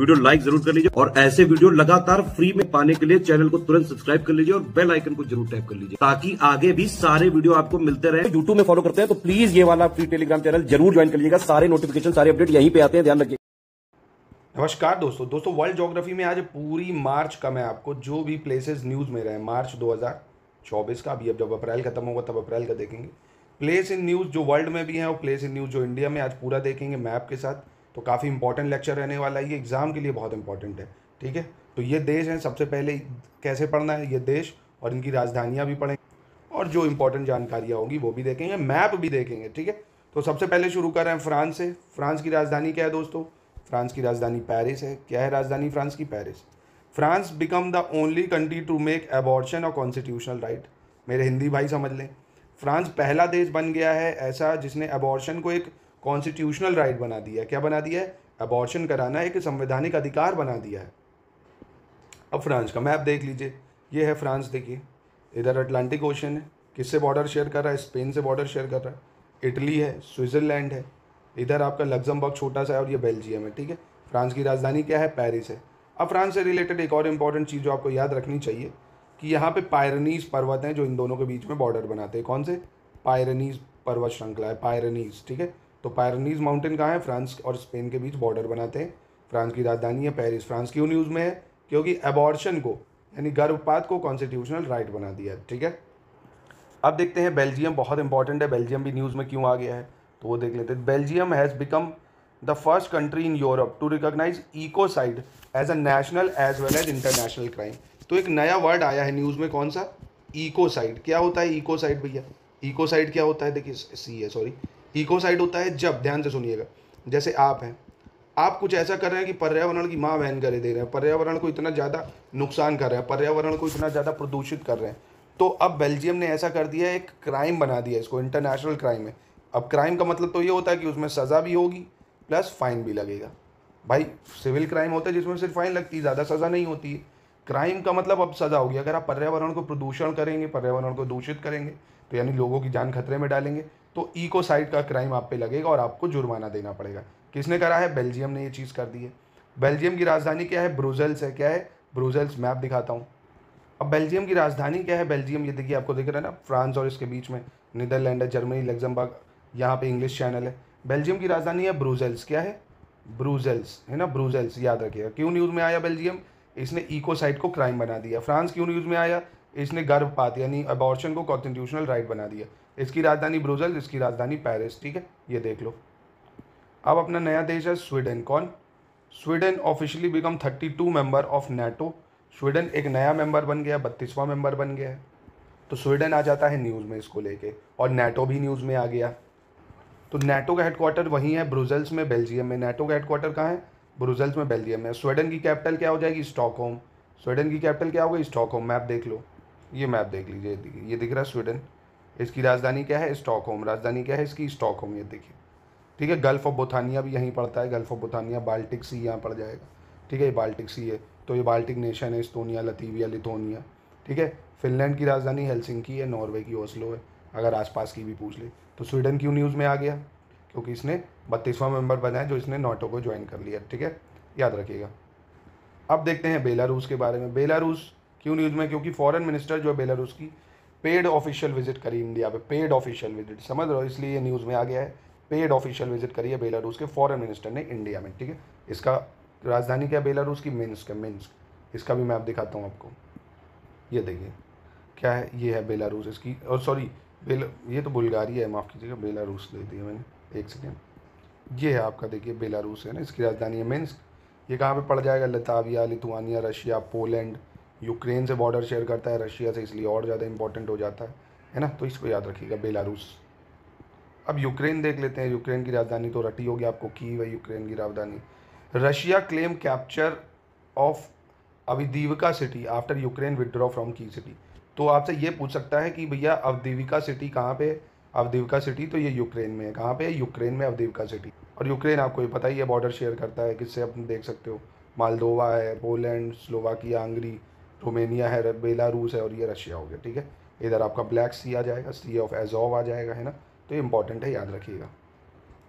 video like जरूर कर लीजिए और ऐसे वीडियो लगातार फ्री में पाने के लिए चैनल को तुरंत सब्सक्राइब कर लीजिए और बेल आइकन को जरूर टैप कर लीजिए ताकि आगे भी सारे वीडियो आपको मिलते रहे यूट्यूब में फॉलो करते हैं तो प्लीज ये वाला फ्री टेलीग्राम चैनल जरूर ज्वाइन कर लीजिएगा सारे नोटिफिकेशन सारे अपडेट यहीं पे आते हैं ध्यान रखिए नमस्कार दोस्तों दोस्तों वर्ल्ड जोग्राफी में आज पूरी मार्च का मैं आपको जो भी प्लेसेस न्यूज़ में रहे मार्च 2024 का अभी अब जब अप्रैल खत्म होगा तब अप्रैल का देखेंगे प्लेस इन न्यूज़ जो वर्ल्ड में भी है और प्लेस इन न्यूज़ जो इंडिया में आज पूरा देखेंगे मैप के साथ तो काफ़ी इंपॉर्टेंट लेक्चर रहने वाला है ये एग्ज़ाम के लिए बहुत इंपॉर्टेंट है ठीक है तो ये देश हैं सबसे पहले कैसे पढ़ना है ये देश और इनकी राजधानियाँ भी पढ़ेंगे और जो इंपॉर्टेंट जानकारियाँ होंगी वो भी देखेंगे मैप भी देखेंगे ठीक है तो सबसे पहले शुरू कर रहे हैं फ्रांस से फ्रांस की राजधानी क्या है दोस्तों फ्रांस की राजधानी पेरिस है क्या है राजधानी फ्रांस की Paris France become the only country to make abortion और कॉन्स्टिट्यूशनल राइट मेरे हिंदी भाई समझ लें फ्रांस पहला देश बन गया है ऐसा जिसने एबॉर्शन को एक कॉन्स्टिट्यूशनल राइट बना दिया है क्या बना दिया है अबॉर्शन कराना एक संवैधानिक अधिकार बना दिया है अब फ्रांस का मैप देख लीजिए ये है फ्रांस देखिए इधर अटलांटिक ओशन है किससे बॉर्डर शेयर कर रहा है स्पेन से बॉर्डर शेयर कर रहा है इटली है स्विट्ज़रलैंड है इधर आपका लग्जमबर्ग छोटा सा है और ये बेल्जियम है ठीक है फ्रांस की राजधानी क्या है पेरिस है अब फ्रांस से रिलेटेड एक और इम्पॉर्टेंट चीज़ जो आपको याद रखनी चाहिए कि यहाँ पे पायरनीज पर्वत हैं जो इन दोनों के बीच में बॉर्डर बनाते हैं कौन से पायरनीज पर्वत श्रृंखला है पायरनीज ठीक है तो पायरनीज माउंटेन कहाँ है फ्रांस और स्पेन के बीच बॉर्डर बनाते हैं फ्रांस की राजधानी है पेरिस फ्रांस क्यों न्यूज़ में है क्योंकि एबॉर्शन को यानी गर्भपात को कॉन्स्टिट्यूशनल राइट बना दिया है ठीक है अब देखते हैं बेल्जियम बहुत इंपॉर्टेंट है बेल्जियम भी न्यूज़ में क्यों आ गया है तो वो देख लेते हैं Belgium has become the first country in Europe to recognize ecocide as a national as well as international crime तो एक नया वर्ड आया है न्यूज़ में कौन सा इकोसाइड क्या होता है इकोसाइड भैया इकोसाइड क्या होता है देखिए सी है सॉरी इकोसाइड होता है जब ध्यान से सुनिएगा जैसे आप हैं आप कुछ ऐसा कर रहे हैं कि पर्यावरण की माँ बहन करे दे रहे हैं पर्यावरण को इतना ज़्यादा नुकसान कर रहे हैं पर्यावरण को इतना ज़्यादा प्रदूषित कर रहे हैं तो अब बेल्जियम ने ऐसा कर दिया एक क्राइम बना दिया इसको इंटरनेशनल क्राइम है अब क्राइम का मतलब तो ये होता है कि उसमें सज़ा भी होगी प्लस फाइन भी लगेगा भाई सिविल क्राइम होता है जिसमें सिर्फ फाइन लगती है ज़्यादा सज़ा नहीं होती है क्राइम का मतलब अब सज़ा होगी अगर आप पर्यावरण को प्रदूषण करेंगे पर्यावरण को दूषित करेंगे तो यानी लोगों की जान खतरे में डालेंगे तो साइड का क्राइम आप पे लगेगा और आपको जुर्माना देना पड़ेगा किसने करा है बेल्जियम ने ये चीज़ कर दी है बेल्जियम की राजधानी क्या है ब्रूजल्स है क्या है ब्रूजल्स मैप दिखाता हूँ अब बेल्जियम की राजधानी क्या है बेल्जियम ये देखिए आपको दिख रहा है ना फ्रांस और इसके बीच में नीदरलैंड है जर्मनी लग्जमबर्ग यहाँ पे इंग्लिश चैनल है बेल्जियम की राजधानी है ब्रूजल्स क्या है ब्रूजल्स है ना ब्रूजल्स याद रखिएगा क्यों न्यूज़ में आया बेल्जियम इसने इकोसाइड को क्राइम बना दिया फ्रांस क्यों न्यूज़ में आया इसने गर्भपात यानी अबॉर्शन को कॉन्स्टिट्यूशनल राइट बना दिया इसकी राजधानी ब्रुजल इसकी राजधानी पेरिस ठीक है ये देख लो अब अपना नया देश है स्वीडन कौन Sweden officially become thirty two member of NATO Sweden एक नया मेंबर बन गया बत्तीसवां मेंबर बन गया है तो स्वीडन आ जाता है न्यूज़ में इसको लेके और नेटो भी न्यूज़ में आ गया तो नेटो का हेडक्वार्टर वहीं है ब्रुजल्स में बेल्जियम में नेटो का हेडक्वार्टर कहाँ है ब्रुजल्स में बेल्जियम में स्वीडन की कैपिटल क्या हो जाएगी स्टॉकहोम स्वीडन की कैपिटल क्या होगी स्टॉकहोम मैप देख लो ये मैप देख लीजिए ये दिख रहा है स्वीडन इसकी राजधानी क्या है स्टॉक होम राजधानी क्या है इसकी स्टॉक होम ये देखिए ठीक है गल्फ ऑफ बोथानिया भी यहीं पड़ता है Gulf of Bothnia Baltic Sea यहाँ पड़ जाएगा ठीक है ये बाल्टिक सी है तो ये बाल्टिक नेशन है इस्तोनिया लतीविया लिथोनिया ठीक है फिनलैंड की राजधानी हेलसिंकी है नॉर्वे की ओस्लो है अगर आसपास की भी पूछ ले तो स्वीडन क्यों न्यूज़ में आ गया क्योंकि इसने बत्तीसवां मेंबर बना है जो इसने नाटो को ज्वाइन कर लिया ठीक है याद रखिएगा अब देखते हैं बेलारूस के बारे में बेलारूस क्यों न्यूज़ में क्योंकि फॉरेन मिनिस्टर जो है बेलारूस की पेड ऑफिशियल विजिट करी इंडिया पे पेड ऑफिशियल विजिट समझ रहे हो इसलिए ये न्यूज़ में आ गया है पेड ऑफिशियल विजिट करी है बेलारूस के फॉरेन मिनिस्टर ने इंडिया में ठीक है इसका राजधानी क्या बेलारूस की मिन्स्क है मिन्स्क इसका भी मैं आप दिखाता हूँ आपको ये देखिए क्या है ये है बेलारूस इसकी और सॉरी बेल ये तो बुल्गारिया है माफ़ कीजिएगा बेलारूस दे दिया मैंने एक सेकेंड ये है आपका देखिए बेलारूस है ना इसकी राजधानी है मिन्स्क ये कहाँ पे पड़ जाएगा Latvia Lithuania Russia Poland Ukraine से बॉर्डर शेयर करता है रशिया से इसलिए और ज़्यादा इंपॉर्टेंट हो जाता है है ना तो इसको याद रखिएगा बेलारूस अब यूक्रेन देख लेते हैं यूक्रेन की राजधानी तो रटी होगी आपको की है यूक्रेन की राजधानी Russia claim capture of Avdiivka city after Ukraine withdraw from की सिटी तो आपसे ये पूछ सकता है कि भैया अवदीविका सिटी कहाँ पे अवदीविका सिटी तो ये यूक्रेन में है कहाँ पे यूक्रेन में अवदीविका सिटी और यूक्रेन आपको ये पता ही है बॉर्डर शेयर करता है किससे आप देख सकते हो मालदोवा है पोलैंड स्लोवाकिया हंगरी रोमेनिया है बेलारूस है और ये रशिया हो गया ठीक है इधर आपका ब्लैक सी आ जाएगा सी ऑफ एजॉव आ जाएगा है ना तो इंपॉर्टेंट है याद रखिएगा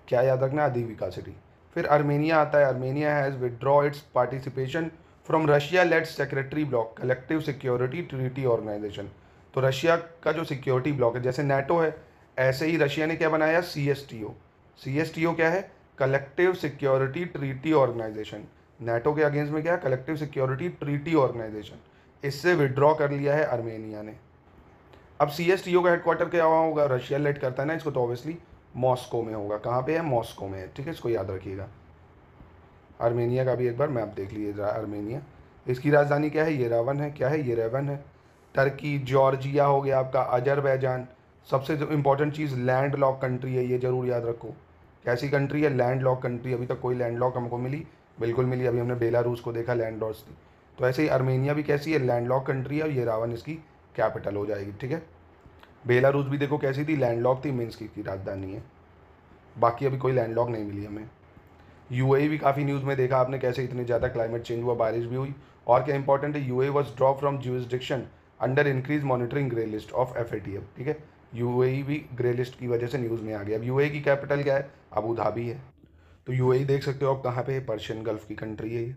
क्या याद रखना अदीविका सिटी फिर आर्मेनिया आता है Armenia has withdraw its participation from Russia led security bloc collective security treaty organization तो रशिया का जो सिक्योरिटी ब्लॉक है जैसे नेटो है ऐसे ही रशिया ने क्या बनाया C S T O C S T O क्या है collective security treaty organization NATO के अगेंस्ट में क्या है कलेक्टिव सिक्योरिटी ट्रीटी ऑर्गेनाइजेशन इससे विड्रॉ कर लिया है आर्मेनिया ने अब सी एस टी ओ का हेडक्वार्टर क्या हुआ होगा रशिया लेट करता है ना इसको तो ऑब्वियसली मॉस्को में होगा कहाँ पे है मॉस्को में है ठीक है इसको याद रखिएगा आर्मेनिया का भी एक बार मैप देख लीजिए आर्मेनिया इसकी राजधानी क्या है ये रेवन है क्या है ये रेवन है टर्की जॉर्जिया हो गया आपका अजरबैजान सबसे जो इम्पोर्टेंट चीज़ लैंड लॉक कंट्री है ये ज़रूर याद रखो कैसी कंट्री है लैंड लॉक कंट्री अभी तक कोई लैंड लॉक हमको मिली बिल्कुल मिली अभी हमने बेलारूस को देखा लैंड लॉस थी तो ऐसे ही आर्मेनिया भी कैसी है लैंडलॉक कंट्री है और ये रावन इसकी कैपिटल हो जाएगी ठीक है बेलारूस भी देखो कैसी थी लैंडलॉक थी मीन्स की राजधानी है बाकी अभी कोई लैंडलॉक नहीं मिली हमें यू e भी काफ़ी न्यूज़ में देखा आपने कैसे इतने ज़्यादा क्लाइमेट चेंज हुआ बारिश भी हुई और क्या इंपॉर्टेंट है U A was drop from jurisdiction under increase monitoring grey list of F ठीक है यू e भी ग्रे लिस्ट की वजह से न्यूज़ में आ गया अब यू e की कैपिटल क्या है अबू धाबी है तो यू देख सकते हो आप कहाँ पे पर्शियन गल्फ की कंट्री है ये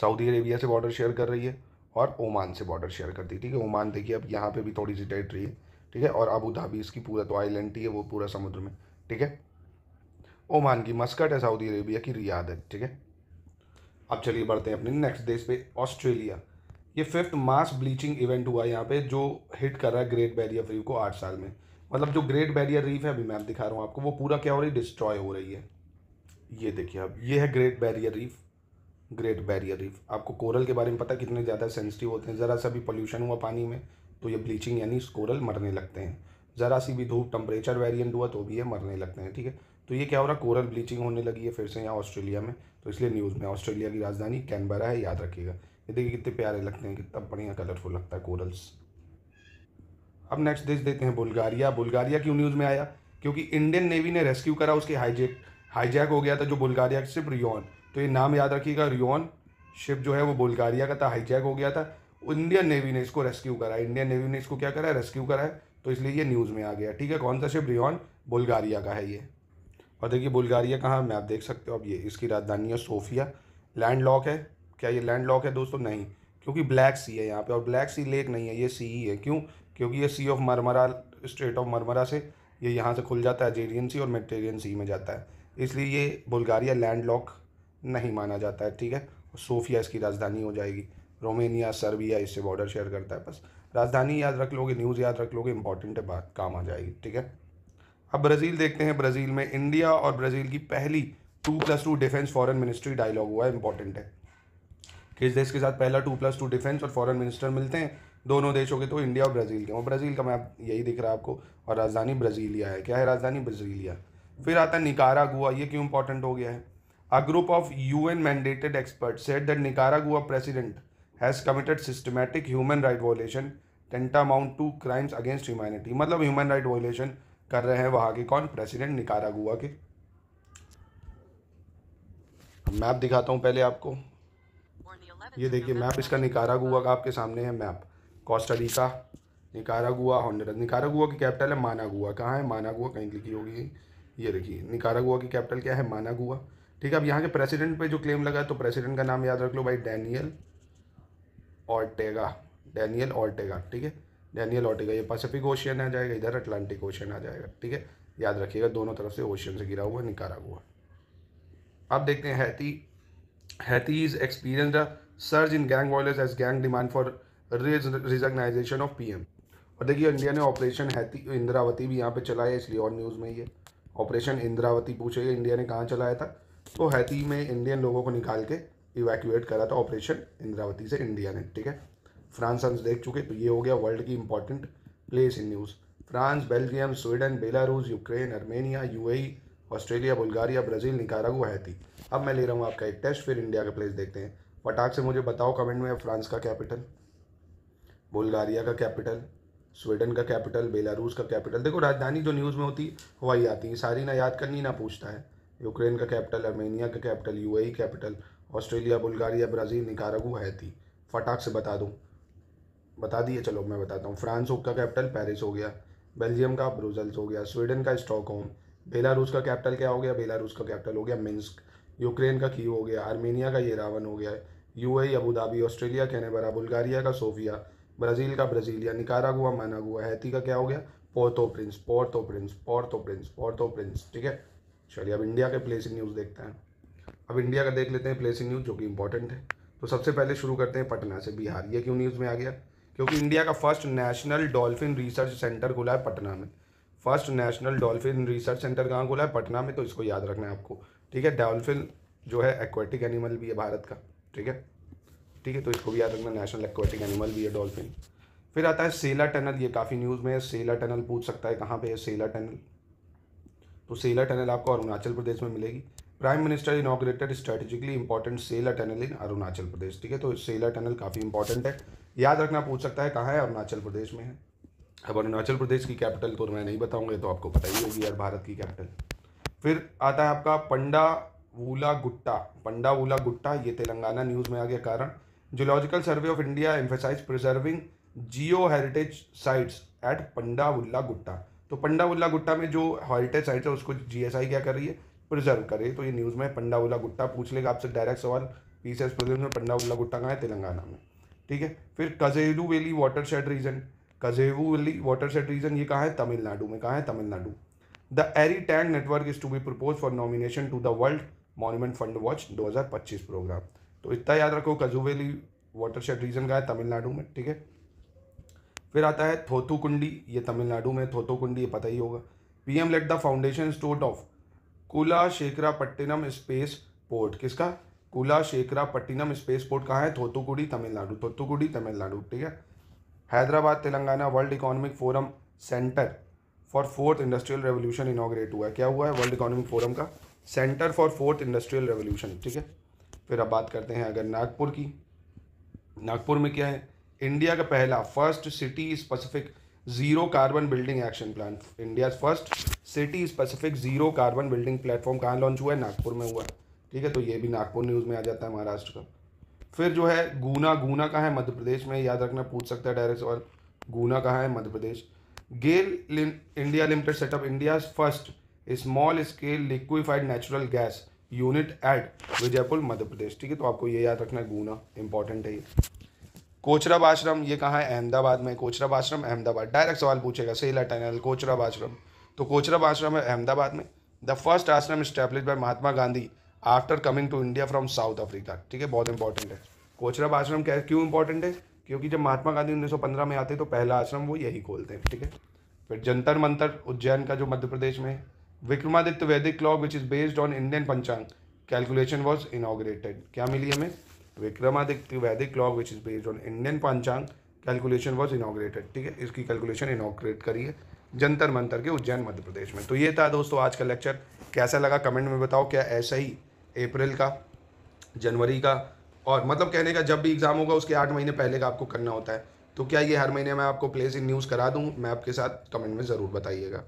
सऊदी अरेबिया से बॉर्डर शेयर कर रही है और ओमान से बॉर्डर शेयर करती है ठीक है ओमान देखिए अब यहाँ पे भी थोड़ी सी टेरिटरी है ठीक है और अबू धाबी इसकी पूरा तो आइलैंड ही है वो पूरा समुद्र में ठीक है ओमान की मस्कट है सऊदी अरेबिया की रियाद है ठीक है अब चलिए बढ़ते हैं अपने नेक्स्ट देश पे ऑस्ट्रेलिया ये फिफ्थ मास ब्लीचिंग इवेंट हुआ है यहाँ पे जो हिट कर रहा है ग्रेट बैरियर रीफ को आठ साल में मतलब जो ग्रेट बैरियर रीफ है अभी मैं दिखा रहा हूँ आपको वो पूरा क्या हो रही डिस्ट्रॉय हो रही है ये देखिए अब ये है Great Barrier Reef Great Barrier Reef आपको कोरल के बारे में पता है कितने ज़्यादा सेंसिटिव होते हैं ज़रा सा भी पोल्यूशन हुआ पानी में तो ये ब्लीचिंग यानी कोरल मरने लगते हैं ज़रा सी भी धूप टेम्परेचर वेरियंट हुआ तो भी ये मरने लगते हैं ठीक है तो ये क्या हो रहा है कोरल ब्लीचिंग होने लगी है फिर से यहाँ ऑस्ट्रेलिया में तो इसलिए न्यूज़ में ऑस्ट्रेलिया की राजधानी कैनबरा है याद रखिएगा ये देखिए कितने प्यारे लगते हैं कितना बढ़िया कलरफुल लगता है कोरल्स अब नेक्स्ट देश देते हैं बुल्गारिया बुल्गारिया क्यों न्यूज़ में आया क्योंकि इंडियन नेवी ने रेस्क्यू करा उसके हाईजेक हाईजैक हो गया था जो बुल्गारिया सिर्फ ब्रियॉन तो ये नाम याद रखिएगा रियोन शिप जो है वो बुल्गारिया का था हाईजैक हो गया था इंडियन नेवी ने इसको रेस्क्यू करा इंडियन नेवी ने इसको क्या करा है रेस्क्यू करा है तो इसलिए ये न्यूज़ में आ गया ठीक है कौन सा शिप रियोन बुल्गारिया का है ये और देखिए बुल्गारिया कहाँ मैं आप देख सकते हो अब ये इसकी राजधानी है सोफिया लैंड लॉक है क्या ये लैंड लॉक है दोस्तों नहीं क्योंकि ब्लैक सी है यहाँ पे और ब्लैक सी लेक नहीं है ये सी ही है क्यों क्योंकि ये Sea of Marmara Strait of Marmara से ये यहाँ से खुल जाता है जेरियन सी और मेडिटेरियन सी में जाता है इसलिए ये बुल्गारिया लैंड लॉक नहीं माना जाता है ठीक है सोफिया इसकी राजधानी हो जाएगी रोमेनिया सर्बिया इससे बॉर्डर शेयर करता है बस राजधानी याद रख लोगे न्यूज़ याद रख लोगे इंपॉर्टेंट है बात काम आ जाएगी ठीक है अब ब्राज़ील देखते हैं ब्राज़ील में इंडिया और ब्राज़ील की पहली two plus two defence foreign ministry dialogue हुआ है इंपॉर्टेंट है किस देश के साथ पहला टू प्लस टू डिफेंस और फॉरेन मिनिस्टर मिलते हैं दोनों देशों के तो इंडिया और ब्राज़ील के और ब्राज़ील का मैप यही दिख रहा है आपको और राजधानी ब्राज़ीलिया है क्या है राजधानी ब्राज़ीलिया फिर आता है निकारा गुआ ये क्यों इंपॉर्टेंट हो गया है a group of UN mandated experts said that Nicaragua president has committed systematic human right violation tantamount to crimes against humanity मतलब human right violation कर रहे हैं वहाँ के कौन प्रेसिडेंट निकारागुआ के मैप दिखाता हूँ पहले आपको ये देखिए मैप इसका निकारागुआ का आपके सामने है map Costa Rica Nicaragua Honduras Nicaragua की कैपिटल है मानागुआ कहाँ है मानागुआ कहीं लिखी होगी ये देखिए निकारागुआ की कैपिटल क्या है मानागुआ ठीक है अब यहाँ के प्रेसिडेंट पे जो क्लेम लगा है तो प्रेसिडेंट का नाम याद रख लो भाई डैनियल ऑर्टेगा डैनियल ऑर्टेगा ठीक है डैनियल ऑर्टेगा ये पैसिफिक ओशियन आ जाएगा इधर अटलांटिक ओशियन आ जाएगा ठीक है याद रखिएगा दोनों तरफ से ओशियन से गिरा हुआ निकारा हुआ अब देखते हैं Haiti Haiti is experience the surge in gang violence as gang demand for resignation of P और देखिए इंडिया ने ऑपरेशन हैती इंद्रावती भी यहाँ पे चलाया इसलिए और न्यूज़ में ये ऑपरेशन इंद्रावती पूछेगा इंडिया ने कहाँ चलाया था तो हैती में इंडियन लोगों को निकाल के इवैक्यूएट करा था ऑपरेशन इंद्रावती से इंडिया ने ठीक है फ्रांस हम देख चुके तो ये हो गया वर्ल्ड की important place in news France Belgium Sweden Belarus Ukraine Armenia U Australia Bulgaria Brazil Nicaragua Haiti अब मैं ले रहा हूँ आपका एक टेस्ट फिर इंडिया का प्लेस देखते हैं फटाक से मुझे बताओ कमेंट में फ्रांस का कैपिटल बुल्गारिया का कैपिटल स्वीडन का कैपिटल बेलारूस का कैपिटल देखो राजधानी जो न्यूज़ में होती है वही आती है सारी ना याद करनी ना पूछता है यूक्रेन का कैपिटल अर्मेनिया का capital UAE capital Australia Bulgaria Brazil Nicaragua थी फटाक से बता दूँ बता दिए चलो मैं बताता हूँ फ्रांस का कैपिटल पेरिस हो गया बेल्जियम का ब्रुजल्स हो गया स्वीडन का स्टॉकहोम बेलारूस का कैपिटल क्या हो गया बेलारूस का कैपिटल हो गया मिन्स्क यूक्रेन का की हो गया आर्मेनिया का येरावन हो गया U UAE Abu Dhabi Australia Canberra Bulgaria का सोफिया ब्राज़ील का ब्राज़ीलिया निकारागुआ मानागुआ हैती का क्या हो गया Porto Prince Porto Prince Porto Prince Porto Prince ठीक है चलिए अब इंडिया के प्लेसिंग न्यूज़ देखते हैं अब इंडिया का देख लेते हैं प्लेसिंग न्यूज़ जो कि इंपॉर्टेंट है तो सबसे पहले शुरू करते हैं पटना से बिहार ये क्यों न्यूज़ में आ गया क्योंकि इंडिया का first national dolphin research centre खुला है पटना में first national dolphin research centre कहाँ खुला है पटना में तो इसको याद रखना है आपको ठीक है डॉल्फिन जो है एक्वेटिक एनिमल भी है भारत का ठीक है ठीक है तो इसको भी याद रखना नेशनल एक्वेटिक एनिमल भी है डॉल्फिन फिर आता है सेला टनल ये काफ़ी न्यूज़ में है सेला टनल पूछ सकता है कहाँ पे है सेला टनल तो सेला टनल आपको अरुणाचल प्रदेश में मिलेगी prime minister inaugurated strategically important Sela tunnel in Arunachal Pradesh ठीक है तो सेला टनल काफ़ी इंपॉर्टेंट है याद रखना पूछ सकता है कहाँ है अरुणाचल प्रदेश में है अब अरुणाचल प्रदेश की कैपिटल तो मैं नहीं बताऊंगा तो आपको पता ही होगी यार भारत की कैपिटल फिर आता है आपका पंडा वूला गुट्टा पंडा वूला गुट्टा ये तेलंगाना न्यूज़ में आ गया कारण geological survey of India emphasise preserving geo heritage sites at Panda Wulla Gutta तो पंडा उल्ला गुट्टा में जो हॉरिटेज साइट है उसको जीएसआई क्या कर रही है प्रिजर्व करे तो ये न्यूज़ में पंडा उल्ला गुट्टा पूछ लेगा आपसे डायरेक्ट सवाल सी एस प्रोजेक्ट में पंडा उल्ला गुट्टा कहाँ है तेलंगाना में ठीक है फिर Kajeru valley water shed region Kajeru valley water shed region ये कहाँ है तमिलनाडु में कहाँ है Tamil Nadu the Eri tank network is to be propose for nomination to the world monument fund watch 2025 programme तो इतना याद रखो वैली वाटर शेड रीजन का है तमिलनाडु में ठीक है फिर आता है थोथुकुंडी ये तमिलनाडु में थोथुकुंडी ये पता ही होगा P M let the foundation stone of Kula Pattinam space port किसका कुला शेखरापट्टिनम स्पेस पोर्ट कहाँ है थोथुकुडी तमिलनाडु थोथुकुडी तमिलनाडु ठीक है Hyderabad Telangana world economic forum centre for fourth industrial revolution inaugurate हुआ है क्या हुआ है वर्ल्ड इकोनॉमिक फोरम का centre for fourth industrial revolution ठीक है फिर अब बात करते हैं अगर नागपुर की नागपुर में क्या है इंडिया का पहला first city specific zero carbon building action plan India first city specific zero carbon building platform कहाँ लॉन्च हुआ है नागपुर में हुआ ठीक है तो ये भी नागपुर न्यूज़ में आ जाता है महाराष्ट्र का फिर जो है गुना गुना कहाँ है मध्य प्रदेश में याद रखना पूछ सकता है डायरेक्ट और गुना कहाँ है Madhya Pradesh GAIL India limited setup India first small scale liquefied natural gas unit at Vijaypur Madhya Pradesh ठीक है तो आपको ये याद रखना है गुना इंपॉर्टेंट है ये कोचरब आश्रम ये कहाँ है अहमदाबाद में कोचरब आश्रम अहमदाबाद डायरेक्ट सवाल पूछेगा सेला टनल कोचरब आश्रम तो कोचरब आश्रम है अहमदाबाद में the first ashram establish by Mahatma Gandhi after coming to India from South Africa ठीक है बहुत इंपॉर्टेंट है कोचरब आश्रम क्या क्यों इंपॉर्टेंट है क्योंकि जब महात्मा गांधी उन्नीस में आते तो पहला आश्रम वो यही खोलते हैं ठीक है फिर जंतर मंतर उज्जैन का जो मध्य प्रदेश में है Vikramaditya Vedic clock which is based on Indian panchang calculation was inaugurated क्या मिली हमें Vikramaditya Vedic clock which is based on Indian panchang calculation was inaugurated ठीक है इसकी कैलकुलेशन इनाग्रेट करिए जंतर मंतर के उज्जैन मध्य प्रदेश में तो ये था दोस्तों आज का लेक्चर कैसा लगा कमेंट में बताओ क्या ऐसा ही अप्रैल का जनवरी का और मतलब कहने का जब भी एग्ज़ाम होगा उसके आठ महीने पहले का आपको करना होता है तो क्या ये हर महीने मैं आपको प्लेस इन न्यूज़ करा दूँ मैं आपके साथ कमेंट में ज़रूर बताइएगा